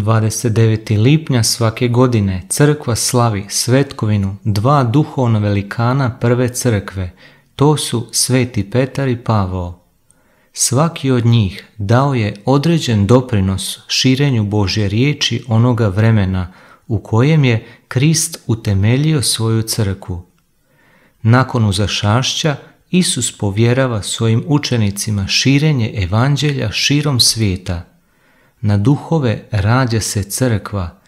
29. lipnja svake godine crkva slavi svetkovinu dva duhovna velikana prve crkve, to su Sveti Petar i Pavao. Svaki od njih dao je određen doprinos širenju Božje riječi onoga vremena u kojem je Krist utemeljio svoju crku. Nakon uzašašća Isus povjerava svojim učenicima širenje evanđelja širom svijeta – na duhove rađa se crkva,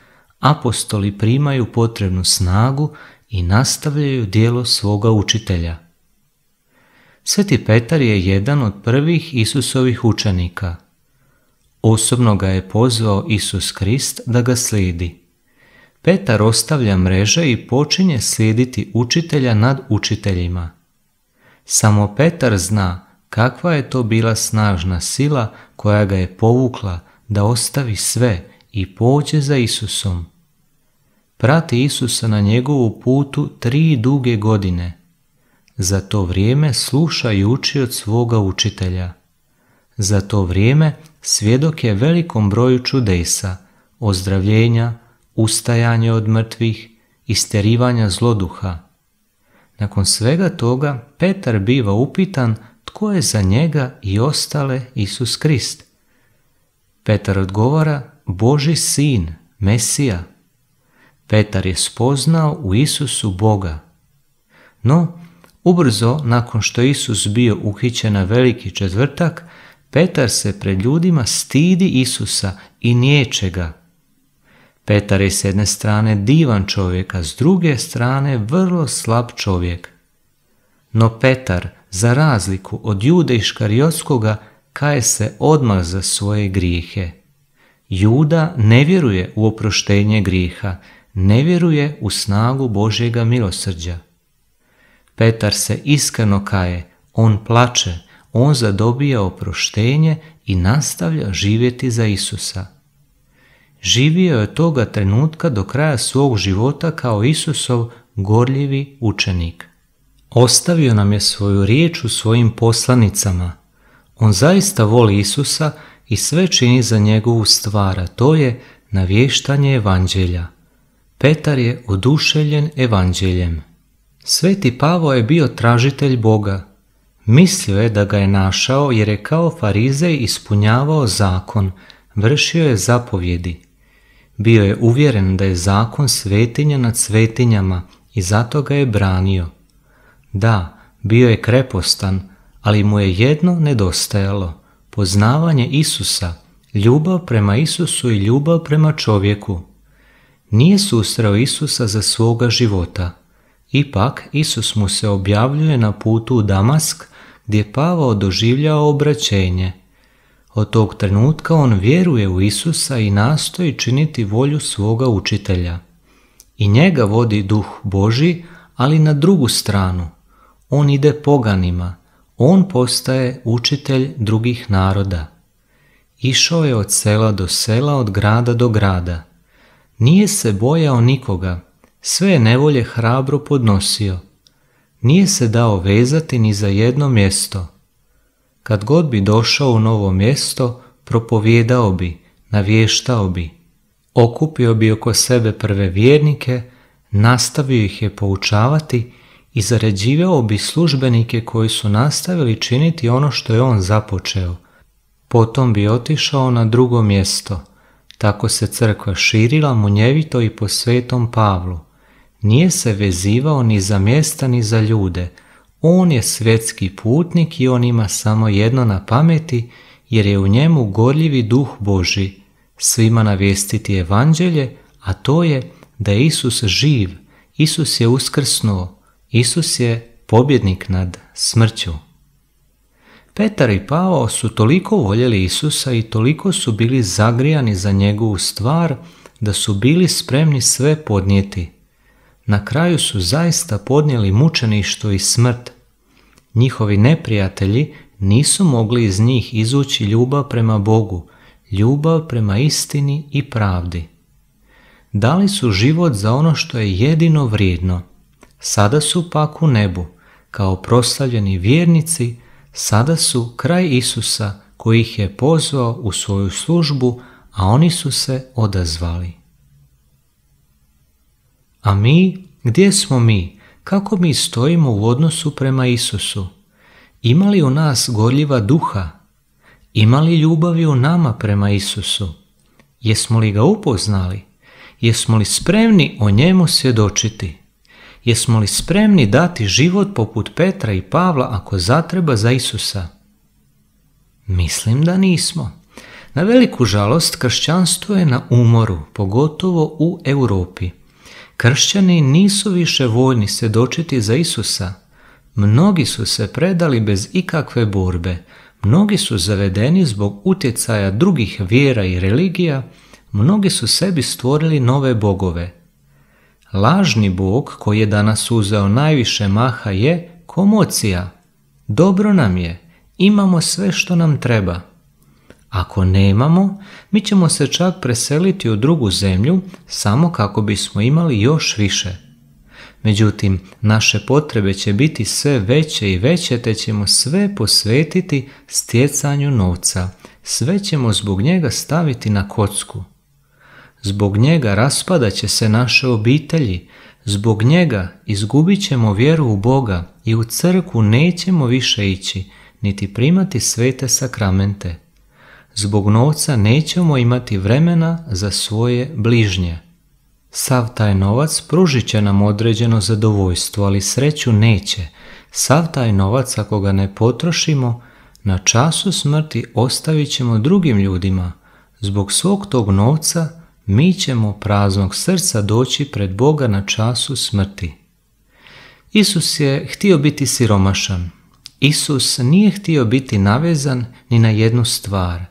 apostoli primaju potrebnu snagu i nastavljaju dijelo svoga učitelja. Sveti Petar je jedan od prvih Isusovih učenika. Osobno ga je pozvao Isus Krist da ga slijedi. Petar ostavlja mreže i počinje slijediti učitelja nad učiteljima. Samo Petar zna kakva je to bila snažna sila koja ga je povukla da ostavi sve i pođe za Isusom. Prati Isusa na njegovu putu tri duge godine. Za to vrijeme sluša i uči od svoga učitelja. Za to vrijeme svjedok je velikom broju čudesa, ozdravljenja, ustajanje od mrtvih, isterivanja zloduha. Nakon svega toga Petar biva upitan tko je za njega i ostale Isus Krist, Petar odgovara, Boži sin, Mesija. Petar je spoznao u Isusu Boga. No, ubrzo nakon što Isus bio uhićen na veliki četvrtak, Petar se pred ljudima stidi Isusa i niječe ga. Petar je s jedne strane divan čovjek, a s druge strane vrlo slab čovjek. No Petar, za razliku od jude i škariotskoga, kaje se odmah za svoje grijehe. Juda ne vjeruje u oproštenje grijeha, ne vjeruje u snagu Božjega milosrđa. Petar se iskreno kaje, on plače, on zadobija oproštenje i nastavlja živjeti za Isusa. Živio je toga trenutka do kraja svog života kao Isusov gorljivi učenik. Ostavio nam je svoju riječ u svojim poslanicama – on zaista voli Isusa i sve čini za njegovu stvar, a to je navještanje evanđelja. Petar je oduševljen evanđeljem. Sveti Pavo je bio tražitelj Boga. Mislio je da ga je našao jer je kao farizej ispunjavao zakon, vršio je zapovjedi. Bio je uvjeren da je zakon svetinja nad svetinjama i zato ga je branio. Da, bio je krepostan, ali mu je jedno nedostajalo, poznavanje Isusa, ljubav prema Isusu i ljubav prema čovjeku. Nije susreo Isusa za svoga života. Ipak, Isus mu se objavljuje na putu u Damask, gdje Pavao doživljao obraćenje. Od tog trenutka on vjeruje u Isusa i nastoji činiti volju svoga učitelja. I njega vodi duh Boži, ali na drugu stranu. On ide poganima – on postaje učitelj drugih naroda. Išao je od sela do sela, od grada do grada. Nije se bojao nikoga, sve je nevolje hrabro podnosio. Nije se dao vezati ni za jedno mjesto. Kad god bi došao u novo mjesto, propovjedao bi, navještao bi. Okupio bi oko sebe prve vjernike, nastavio ih je poučavati i zaređivao bi službenike koji su nastavili činiti ono što je on započeo. Potom bi otišao na drugo mjesto. Tako se crkva širila munjevito i po svetom Pavlu. Nije se vezivao ni za mjesta ni za ljude. On je svjetski putnik i on ima samo jedno na pameti jer je u njemu gorljivi duh Boži. Svima navijestiti evanđelje, a to je da je Isus živ, Isus je uskrsnuo, Isus je pobjednik nad smrću. Petar i Pao su toliko voljeli Isusa i toliko su bili zagrijani za njegovu stvar da su bili spremni sve podnijeti. Na kraju su zaista podnijeli mučeništvo i smrt. Njihovi neprijatelji nisu mogli iz njih izući ljubav prema Bogu, ljubav prema istini i pravdi. Dali su život za ono što je jedino vrijedno, sada su pak u nebu, kao proslavljeni vjernici, sada su kraj Isusa koji ih je pozvao u svoju službu, a oni su se odazvali. A mi, gdje smo mi? Kako mi stojimo u odnosu prema Isusu? Ima li u nas gorljiva duha? Ima li ljubavi u nama prema Isusu? Jesmo li ga upoznali? Jesmo li spremni o njemu svjedočiti? Jesmo li spremni dati život poput Petra i Pavla ako zatreba za Isusa? Mislim da nismo. Na veliku žalost kršćanstvo je na umoru, pogotovo u Europi. Kršćani nisu više voljni dočiti za Isusa. Mnogi su se predali bez ikakve borbe. Mnogi su zavedeni zbog utjecaja drugih vjera i religija. Mnogi su sebi stvorili nove bogove – Lažni bog koji je danas uzeo najviše maha je komocija. Dobro nam je, imamo sve što nam treba. Ako nemamo, mi ćemo se čak preseliti u drugu zemlju samo kako bismo imali još više. Međutim, naše potrebe će biti sve veće i veće te ćemo sve posvetiti stjecanju novca. Sve ćemo zbog njega staviti na kocku. Zbog njega raspadaće će se naše obitelji, zbog njega izgubit ćemo vjeru u Boga i u crku nećemo više ići, niti primati svete sakramente. Zbog novca nećemo imati vremena za svoje bližnje. Sav taj novac pružit će nam određeno zadovoljstvo, ali sreću neće. Sav taj novac ako ga ne potrošimo, na času smrti ostavit ćemo drugim ljudima. Zbog svog tog novca mi ćemo praznog srca doći pred Boga na času smrti. Isus je htio biti siromašan. Isus nije htio biti navezan ni na jednu stvar.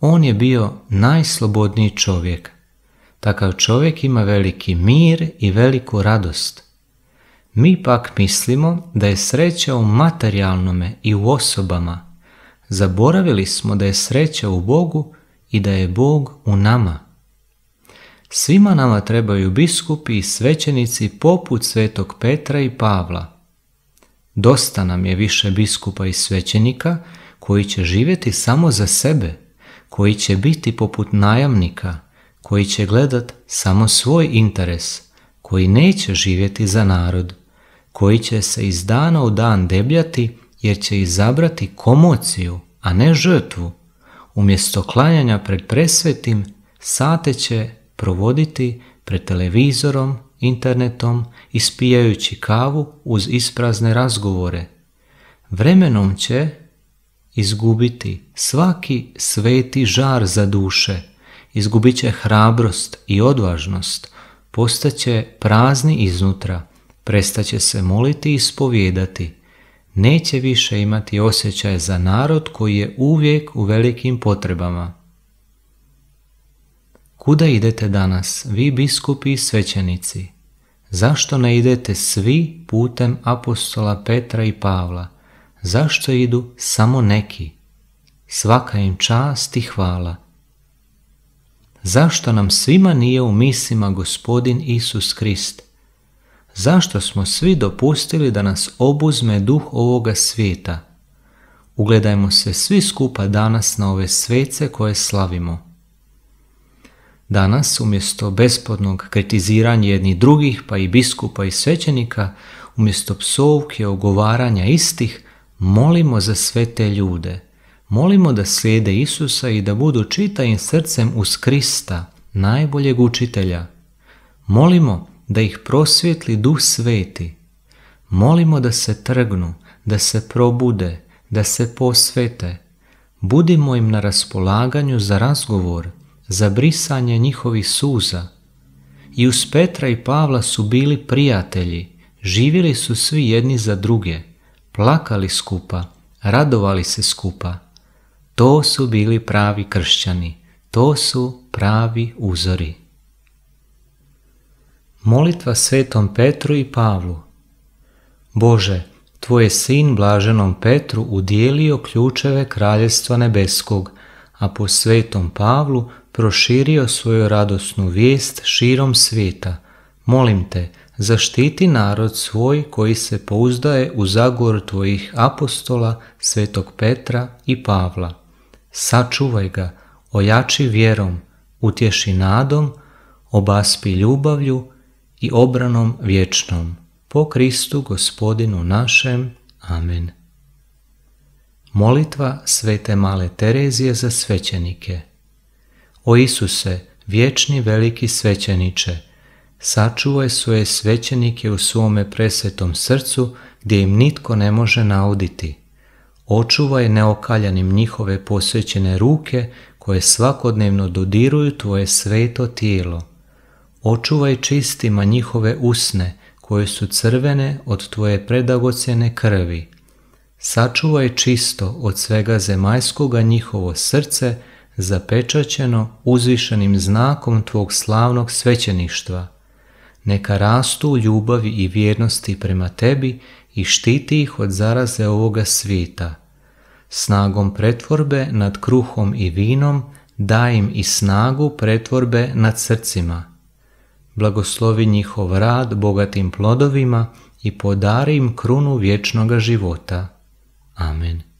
On je bio najslobodniji čovjek. Takav čovjek ima veliki mir i veliku radost. Mi pak mislimo da je sreća u materijalnome i u osobama. Zaboravili smo da je sreća u Bogu i da je Bog u nama. Svima nama trebaju biskupi i svećenici poput svetog Petra i Pavla. Dosta nam je više biskupa i svećenika koji će živjeti samo za sebe, koji će biti poput najamnika, koji će gledat samo svoj interes, koji neće živjeti za narod, koji će se iz dana u dan debljati jer će izabrati komociju, a ne žrtvu. Umjesto klanjanja pred presvetim, sate će provoditi pred televizorom, internetom, ispijajući kavu uz isprazne razgovore. Vremenom će izgubiti svaki sveti žar za duše, izgubit će hrabrost i odvažnost, postaće prazni iznutra, prestaće se moliti i ispovijedati, neće više imati osjećaj za narod koji je uvijek u velikim potrebama. Kuda idete danas, vi biskupi i svećenici? Zašto ne idete svi putem apostola Petra i Pavla? Zašto idu samo neki? Svaka im čast i hvala. Zašto nam svima nije u mislima gospodin Isus Krist? Zašto smo svi dopustili da nas obuzme duh ovoga svijeta? Ugledajmo se svi skupa danas na ove svece koje slavimo. Danas, umjesto bespodnog kritiziranja jednih drugih, pa i biskupa i svećenika, umjesto psovke, ogovaranja istih, molimo za sve te ljude. Molimo da slijede Isusa i da budu čitajim srcem uz Krista, najboljeg učitelja. Molimo da ih prosvjetli duh sveti. Molimo da se trgnu, da se probude, da se posvete. Budimo im na raspolaganju za razgovor, za brisanje njihovih suza. I uz Petra i Pavla su bili prijatelji, živjeli su svi jedni za druge, plakali skupa, radovali se skupa. To su bili pravi kršćani, to su pravi uzori. Molitva svetom Petru i Pavlu Bože, Tvoj je sin blaženom Petru udijelio ključeve kraljestva nebeskog, a po svetom Pavlu proširio svoju radosnu vijest širom svijeta. Molim te, zaštiti narod svoj koji se pouzdaje u zagor tvojih apostola, svetog Petra i Pavla. Sačuvaj ga, ojači vjerom, utješi nadom, obaspi ljubavlju i obranom vječnom. Po Kristu gospodinu našem. Amen. Molitva svete male Terezije za svećenike – o Isuse, vječni veliki svećeniče, sačuvaj svoje svećenike u svome presvetom srcu gdje im nitko ne može nauditi. Očuvaj neokaljanim njihove posvećene ruke koje svakodnevno dodiruju tvoje sveto tijelo. Očuvaj čistima njihove usne koje su crvene od tvoje predagocene krvi. Sačuvaj čisto od svega zemajskoga njihovo srce zapečaćeno uzvišenim znakom tvog slavnog svećeništva. Neka rastu u ljubavi i vjernosti prema tebi i štiti ih od zaraze ovoga svijeta. Snagom pretvorbe nad kruhom i vinom daj im i snagu pretvorbe nad srcima. Blagoslovi njihov rad bogatim plodovima i podari im krunu vječnoga života. Amen.